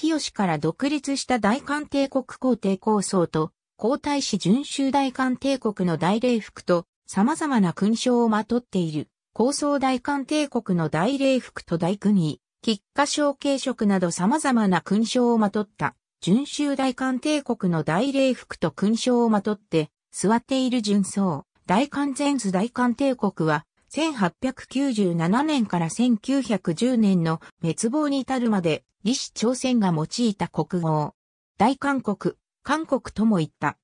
清から独立した大韓帝国皇帝構想と、皇太子遵守大韓帝国の大礼服と、様々な勲章をまとっている、構想大韓帝国の大礼服と大国、喫下小継食など様々な勲章をまとった、遵守大韓帝国の大礼服と勲章をまとって、座っている順僧、大韓全図大韓帝国は、1897年から1910年の滅亡に至るまで李氏朝鮮が用いた国号、大韓国、韓国とも言った。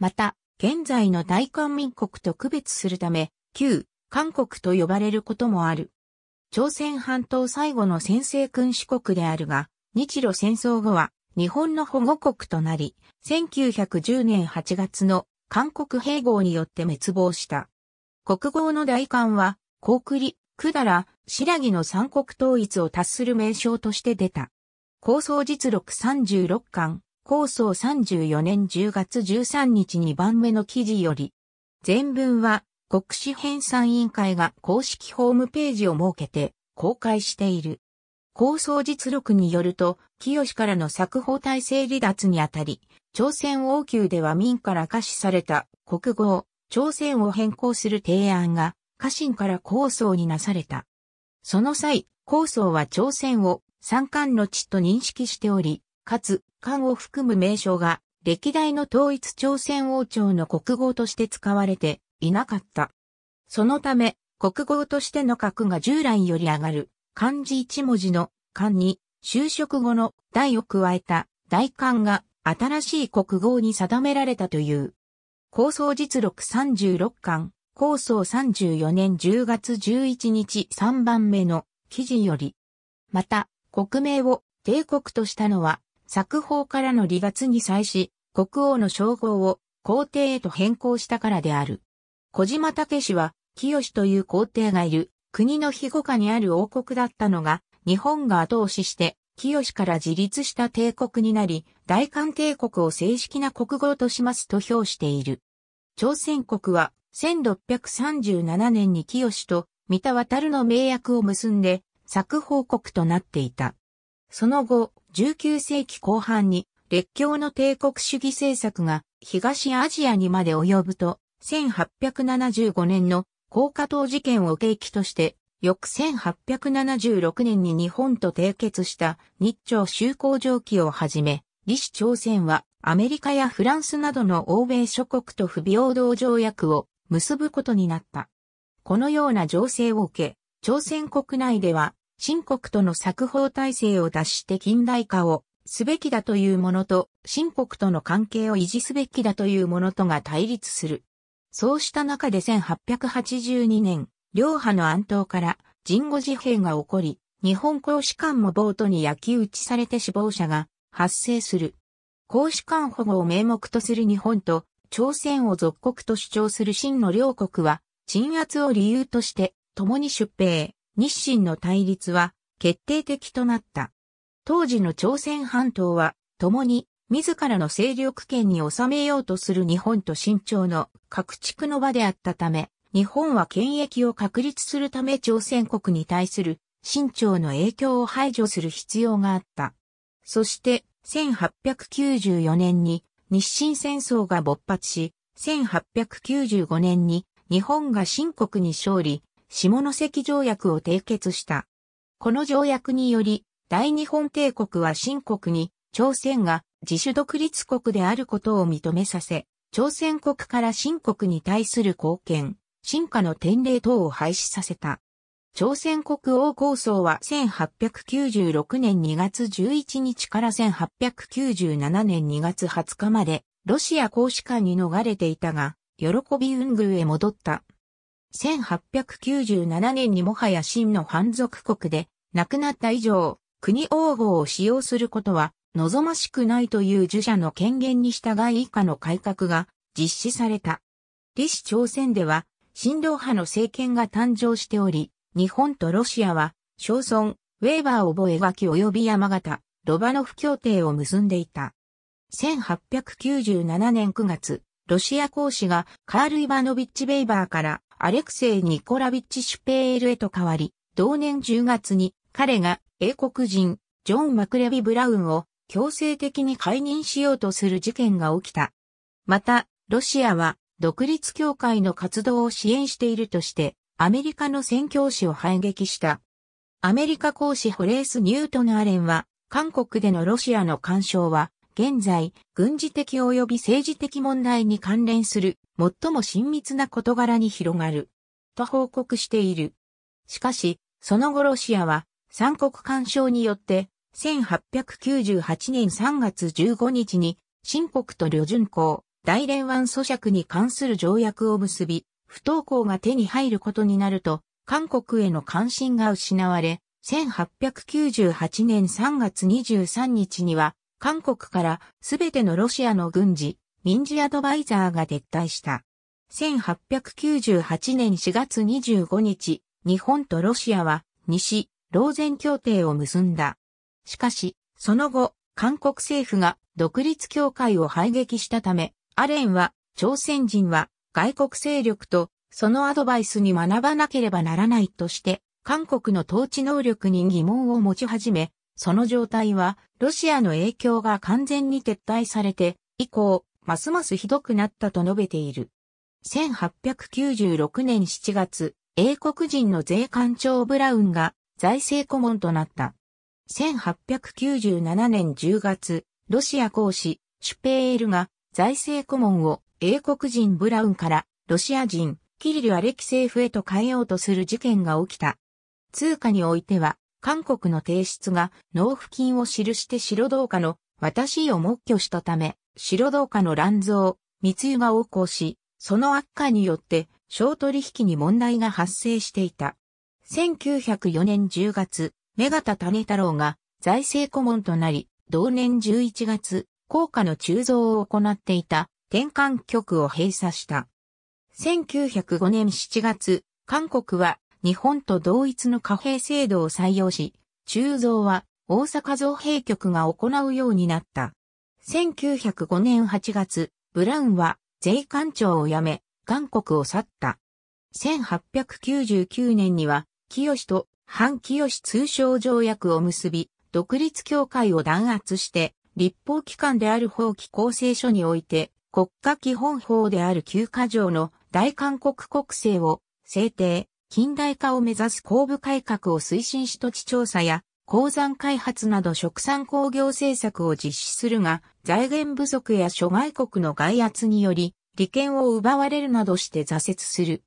また、現在の大韓民国と区別するため、旧韓国と呼ばれることもある。朝鮮半島最後の先制君主国であるが、日露戦争後は日本の保護国となり、1910年8月の韓国併合によって滅亡した。国号の大韓は、高栗、百済、白木の三国統一を達する名称として出た。構想実録36巻、構想34年10月13日2番目の記事より、全文は国史編纂委員会が公式ホームページを設けて公開している。構想実録によると、清からの作法体制離脱にあたり、朝鮮王宮では民から可視された国語朝鮮を変更する提案が家臣から構想になされた。その際、構想は朝鮮を三冠の地と認識しており、かつ、漢を含む名称が、歴代の統一朝鮮王朝の国語として使われていなかった。そのため、国語としての格が従来より上がる、漢字一文字の漢に、就職後の代を加えた大漢が新しい国語に定められたという。構想実録36巻、構想34年10月11日3番目の記事より。また、国名を帝国としたのは、作法からの離脱に際し、国王の称号を皇帝へと変更したからである。小島武氏は、清という皇帝がいる国の庇護下にある王国だったのが、日本が後押しして、清から自立した帝国になり、大韓帝国を正式な国語としますと評している。朝鮮国は1637年に清と三田渡の名約を結んで作報国となっていた。その後、19世紀後半に列強の帝国主義政策が東アジアにまで及ぶと、1875年の高架藤事件を契機として、翌1876年に日本と締結した日朝修好条記をはじめ、李氏朝鮮はアメリカやフランスなどの欧米諸国と不平等条約を結ぶことになった。このような情勢を受け、朝鮮国内では新国との作法体制を脱して近代化をすべきだというものと、新国との関係を維持すべきだというものとが対立する。そうした中で1882年、両派の暗東から人語事変が起こり、日本公使館もボートに焼き打ちされて死亡者が発生する。公使館保護を名目とする日本と、朝鮮を属国と主張する秦の両国は、鎮圧を理由として、共に出兵。日清の対立は決定的となった。当時の朝鮮半島は共に自らの勢力圏に収めようとする日本と新朝の各地区の場であったため、日本は権益を確立するため朝鮮国に対する新朝の影響を排除する必要があった。そして1894年に日清戦争が勃発し、1895年に日本が新国に勝利、下関条約を締結した。この条約により、大日本帝国は新国に、朝鮮が自主独立国であることを認めさせ、朝鮮国から新国に対する貢献、進化の典礼等を廃止させた。朝鮮国王構想は1896年2月11日から1897年2月20日までロシア公使館に逃れていたが、喜び運宮へ戻った。1897年にもはや真の反属国で、亡くなった以上、国王号を使用することは望ましくないという儒者の権限に従い以下の改革が実施された。李氏朝鮮では、新老派の政権が誕生しており、日本とロシアは、小村、ウェーバー覚書及び山形、ロバノフ協定を結んでいた。1897年9月、ロシア公使がカール・イバノビッチ・ベイバーからアレクセイ・ニコラビッチ・シュペールへと変わり、同年10月に彼が英国人ジョン・マクレビ・ブラウンを強制的に解任しようとする事件が起きた。また、ロシアは独立協会の活動を支援しているとして、アメリカの宣教師を反撃した。アメリカ公使ホレース・ニュートン・アレンは、韓国でのロシアの干渉は現在、軍事的及び政治的問題に関連する、最も親密な事柄に広がる、と報告している。しかし、その後ロシアは、三国干渉によって、1898年3月15日に、新国と旅順港、大連湾咀嚼に関する条約を結び、不登校が手に入ることになると、韓国への関心が失われ、1898年3月23日には、韓国からすべてのロシアの軍事、民事アドバイザーが撤退した。1898年4月25日、日本とロシアは西、ローゼン協定を結んだ。しかし、その後、韓国政府が独立協会を排撃したため、アレンは、朝鮮人は外国勢力とそのアドバイスに学ばなければならないとして、韓国の統治能力に疑問を持ち始め、その状態は、ロシアの影響が完全に撤退されて、以降、ますますひどくなったと述べている。1896年7月、英国人の税関長ブラウンが財政顧問となった。1897年10月、ロシア公使、シュペールが財政顧問を英国人ブラウンからロシア人、キリル・アレキセーフへと変えようとする事件が起きた。通貨においては、韓国の提出が納付金を記して白銅貨の私を目挙したため、白銅貨の乱造、密輸が横行し、その悪化によって商取引に問題が発生していた。1904年10月、目方種太郎が財政顧問となり、同年11月、高価の鋳造を行っていた転換局を閉鎖した。1905年7月、韓国は日本と同一の貨幣制度を採用し、鋳造は大阪造幣局が行うようになった。1905年8月、ブラウンは税関庁を辞め、韓国を去った。1899年には、清と反清通商条約を結び、独立協会を弾圧して、立法機関である法規構成書において、国家基本法である旧華条の大韓国国政を制定、近代化を目指す工部改革を推進し土地調査や鉱山開発など食産工業政策を実施するが、財源不足や諸外国の外圧により、利権を奪われるなどして挫折する。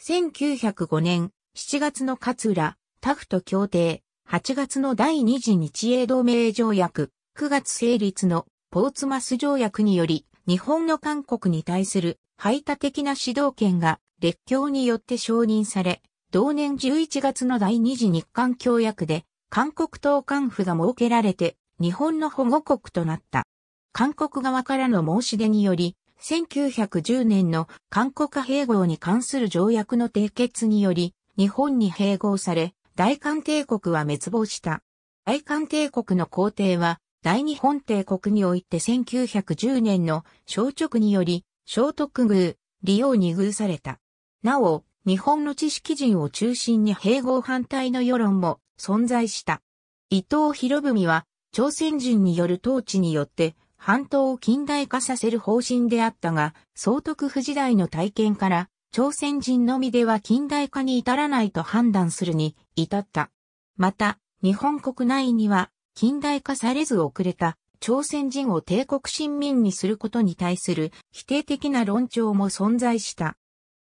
1905年7月の勝浦、タフト協定、8月の第二次日英同盟条約、9月成立のポーツマス条約により、日本の韓国に対する排他的な指導権が列強によって承認され、同年11月の第二次日韓協約で、韓国党官府が設けられて、日本の保護国となった。韓国側からの申し出により、1910年の韓国併合に関する条約の締結により、日本に併合され、大韓帝国は滅亡した。大韓帝国の皇帝は、大日本帝国において1910年の小直により、小徳宮、利用に遇された。なお、日本の知識人を中心に併合反対の世論も存在した。伊藤博文は、朝鮮人による統治によって、半島を近代化させる方針であったが、総督府時代の体験から、朝鮮人のみでは近代化に至らないと判断するに至った。また、日本国内には近代化されず遅れた朝鮮人を帝国臣民にすることに対する否定的な論調も存在した。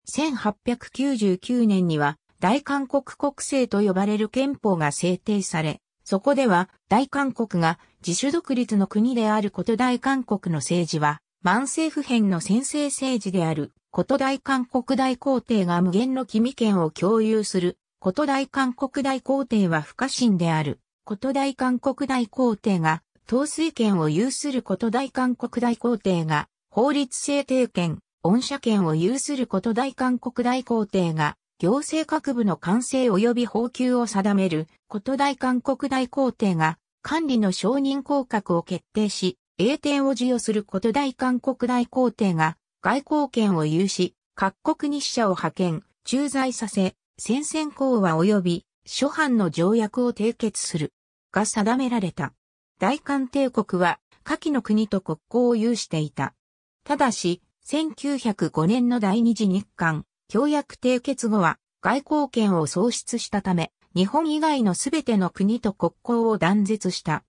1899年には大韓国国政と呼ばれる憲法が制定され、そこでは大韓国が自主独立の国であること大韓国の政治は、万政府編の先制政治であること大韓国大皇帝が無限の君権を共有すること大韓国大皇帝は不可侵であること大韓国大皇帝が統帥権を有すること大韓国大皇帝が法律制定権本社権を有すること大韓国大皇帝が、行政各部の完成及び法給を定める、こと大韓国大皇帝が、管理の承認降格を決定し、栄典を授与すること大韓国大皇帝が、外交権を有し、各国に社者を派遣、駐在させ、戦線講和及び、諸藩の条約を締結する、が定められた。大韓帝国は、下記の国と国交を有していた。ただし、1905年の第二次日韓協約締結後は外交権を喪失したため、日本以外のすべての国と国交を断絶した。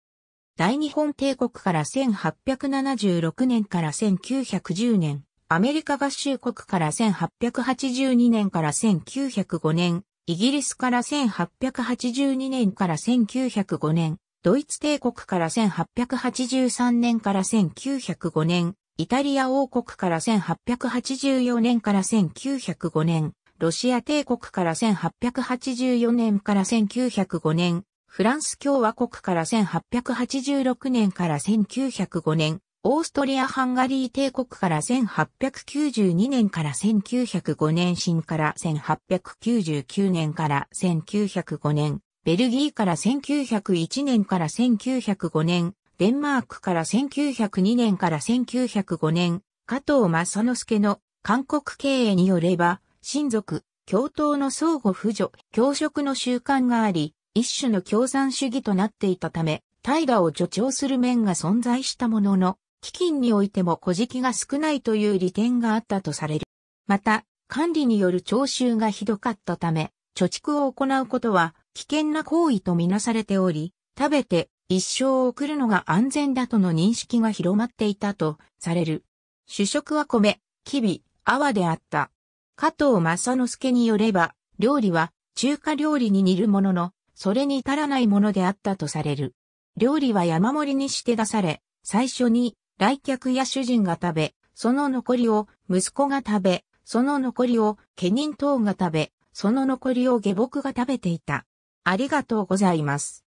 大日本帝国から1876年から1910年、アメリカ合衆国から1882年から1905年、イギリスから1882年から1905年、ドイツ帝国から1883年から1905年、イタリア王国から1884年から1905年、ロシア帝国から1884年から1905年、フランス共和国から1886年から1905年、オーストリア・ハンガリー帝国から1892年から1905年新から1899年から1905年、ベルギーから1901年から1905年、デンマークから1902年から1905年、加藤正之助の韓国経営によれば、親族、共闘の相互扶助、教職の習慣があり、一種の共産主義となっていたため、怠惰を助長する面が存在したものの、基金においても小敷が少ないという利点があったとされる。また、管理による徴収がひどかったため、貯蓄を行うことは危険な行為とみなされており、食べて一生を送るのが安全だとの認識が広まっていたとされる。主食は米、きび、泡であった。加藤正之助によれば、料理は中華料理に似るものの、それに足らないものであったとされる。料理は山盛りにして出され、最初に来客や主人が食べ、その残りを息子が食べ、その残りを家人等が食べ、その残りを下僕が食べていた。ありがとうございます。